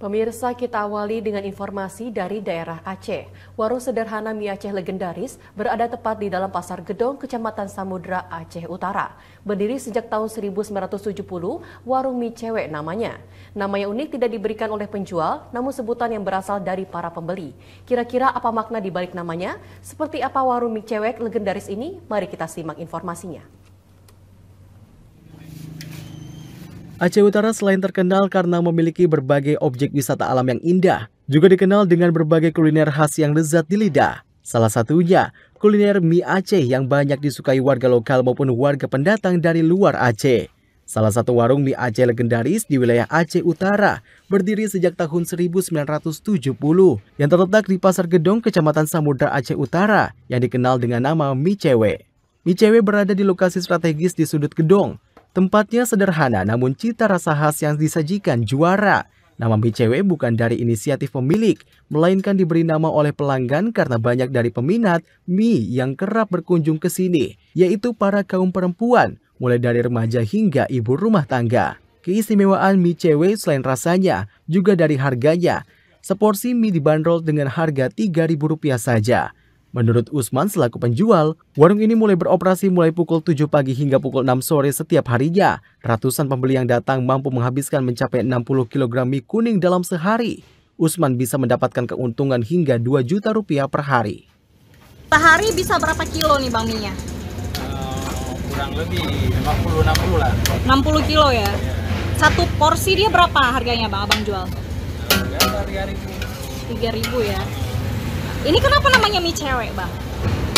Pemirsa kita awali dengan informasi dari daerah Aceh. Warung sederhana mie Aceh legendaris berada tepat di dalam pasar Gedong, Kecamatan Samudra, Aceh Utara. Berdiri sejak tahun 1970, warung mie cewek namanya. Namanya unik tidak diberikan oleh penjual, namun sebutan yang berasal dari para pembeli. Kira-kira apa makna dibalik namanya? Seperti apa warung mie cewek legendaris ini? Mari kita simak informasinya. Aceh Utara selain terkenal karena memiliki berbagai objek wisata alam yang indah, juga dikenal dengan berbagai kuliner khas yang lezat di lidah. Salah satunya, kuliner mie Aceh yang banyak disukai warga lokal maupun warga pendatang dari luar Aceh. Salah satu warung mie Aceh legendaris di wilayah Aceh Utara berdiri sejak tahun 1970 yang terletak di Pasar Gedong, Kecamatan Samudra Aceh Utara yang dikenal dengan nama Mie Cewek. Mie Cewek berada di lokasi strategis di sudut gedong Tempatnya sederhana namun cita rasa khas yang disajikan juara. Nama BCW bukan dari inisiatif pemilik, melainkan diberi nama oleh pelanggan karena banyak dari peminat mie yang kerap berkunjung ke sini, yaitu para kaum perempuan, mulai dari remaja hingga ibu rumah tangga. Keistimewaan mie cewe selain rasanya, juga dari harganya. Seporsi mie dibanderol dengan harga Rp3.000 saja. Menurut Usman selaku penjual, warung ini mulai beroperasi mulai pukul 7 pagi hingga pukul 6 sore setiap harinya. Ratusan pembeli yang datang mampu menghabiskan mencapai 60 kg mie kuning dalam sehari. Usman bisa mendapatkan keuntungan hingga 2 juta rupiah per hari. Sehari bisa berapa kilo nih Bang Minya? Uh, eh, kurang lebih 50-60 lah. 60 kilo ya? Yeah. Satu porsi dia berapa harganya Bang Abang jual? Harga 3000 3000 ya? Ini kenapa namanya mie cewek, Bang?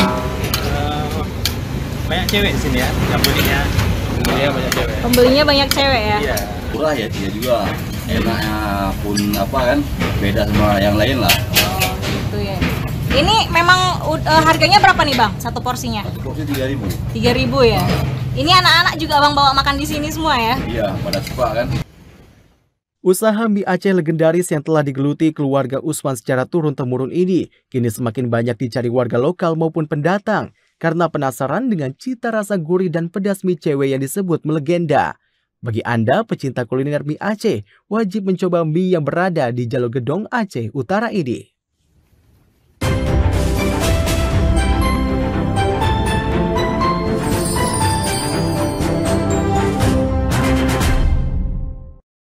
Uh, banyak cewek di sini ya, pembelinya. Pembelinya banyak cewek. Pembelinya banyak cewek ya? Iya. Murah ya dia juga. Enaknya pun apa kan beda sama yang lain lah. Oh, gitu ya. Ini memang uh, harganya berapa nih, Bang? Satu porsinya? Satu porsi Tiga ribu ya. Ini anak-anak juga Bang bawa makan di sini semua ya? Iya, pada suka kan. Usaha mie Aceh legendaris yang telah digeluti keluarga Usman secara turun-temurun ini kini semakin banyak dicari warga lokal maupun pendatang karena penasaran dengan cita rasa gurih dan pedas mie cewek yang disebut melegenda. Bagi Anda pecinta kuliner mie Aceh, wajib mencoba mie yang berada di Jalur Gedong Aceh Utara ini.